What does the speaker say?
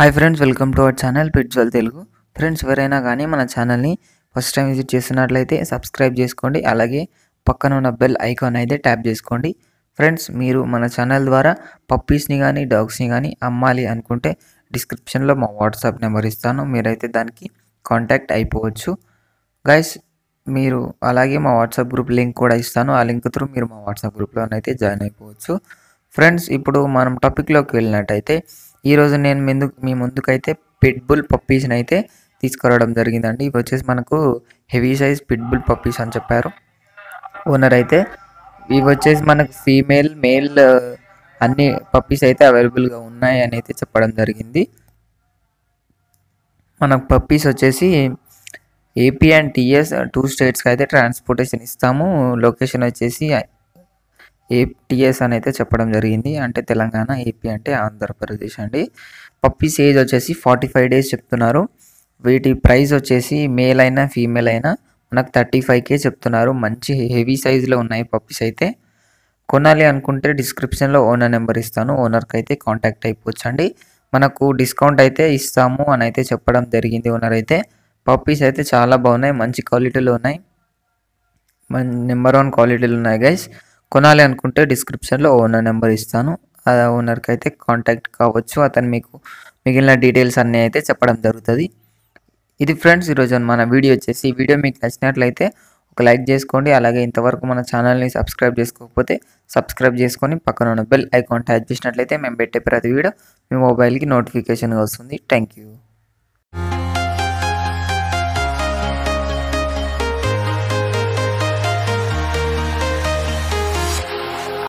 hi friends welcome to our channel పిట్జ్వల్ Telugu friends ఎవరైనా కానీ మన ఛానల్ని ఫస్ట్ టైం విజిట్ చేస్తున్నట్లయితే సబ్స్క్రైబ్ చేసుకోండి అలాగే పక్కన ఉన్న బెల్ ఐకాన్ అయితే ట్యాప్ చేసుకోండి ఫ్రెండ్స్ మీరు మన ఛానల్ ద్వారా పప్పీస్ని కానీ డాగ్స్ని కానీ అమ్మాలి అనుకుంటే డిస్క్రిప్షన్లో మా వాట్సాప్ నెంబర్ ఇస్తాను మీరైతే దానికి కాంటాక్ట్ అయిపోవచ్చు గైస్ మీరు అలాగే మా వాట్సాప్ గ్రూప్ లింక్ కూడా ఇస్తాను ఆ లింక్ త్రూ మీరు మా వాట్సాప్ గ్రూప్లోనైతే జాయిన్ అయిపోవచ్చు ఫ్రెండ్స్ ఇప్పుడు మనం టాపిక్లోకి వెళ్ళినట్టయితే ఈరోజు నేను ముందు మీ ముందుకైతే పిట్బుల్ పప్పీస్ని అయితే తీసుకురావడం జరిగిందండి ఇవి వచ్చేసి మనకు హెవీ సైజ్ పిట్బుల్ పప్పీస్ అని చెప్పారు ఓనర్ అయితే ఇవి వచ్చేసి మనకు ఫీమేల్ మేల్ అన్ని పప్పీస్ అయితే అవైలబుల్గా ఉన్నాయి అని అయితే చెప్పడం జరిగింది మనకు పప్పీస్ వచ్చేసి ఏపీ అండ్ టీఎస్ టూ స్టేట్స్కి అయితే ట్రాన్స్పోర్టేషన్ ఇస్తాము లొకేషన్ వచ్చేసి ఏపీఎస్ అని అయితే చెప్పడం జరిగింది అంటే తెలంగాణ ఏపీ అంటే ఆంధ్రప్రదేశ్ అండి పప్పీస్ ఏజ్ వచ్చేసి ఫార్టీ ఫైవ్ డేస్ చెప్తున్నారు వీటి ప్రైస్ వచ్చేసి మేల్ అయినా ఫీమేల్ అయినా మనకు థర్టీ ఫైవ్కే చెప్తున్నారు మంచి హెవీ సైజులో ఉన్నాయి పప్పీస్ అయితే కొనాలి అనుకుంటే డిస్క్రిప్షన్లో ఓనర్ నెంబర్ ఇస్తాను ఓనర్కి అయితే కాంటాక్ట్ అయిపోవచ్చు అండి మనకు డిస్కౌంట్ అయితే ఇస్తాము అని అయితే చెప్పడం జరిగింది ఓనర్ అయితే పప్పీస్ అయితే చాలా బాగున్నాయి మంచి క్వాలిటీలో ఉన్నాయి నెంబర్ వన్ క్వాలిటీలు ఉన్నాయి గైస్ కొనాలి అనుకుంటే డిస్క్రిప్షన్లో ఓనర్ నెంబర్ ఇస్తాను ఆ ఓనర్కి అయితే కాంటాక్ట్ కావచ్చు అతను మీకు మిగిలిన డీటెయిల్స్ అన్నీ అయితే చెప్పడం జరుగుతుంది ఇది ఫ్రెండ్స్ ఈరోజు మన వీడియో వచ్చేసి ఈ వీడియో మీకు నచ్చినట్లయితే ఒక లైక్ చేసుకోండి అలాగే ఇంతవరకు మన ఛానల్ని సబ్స్క్రైబ్ చేసుకోకపోతే సబ్స్క్రైబ్ చేసుకొని పక్కన ఉన్న బెల్ ఐకాన్ ట్యాచ్ చేసినట్లయితే మేము పెట్టే ప్రతి వీడియో మీ మొబైల్కి నోటిఫికేషన్గా వస్తుంది థ్యాంక్ యూ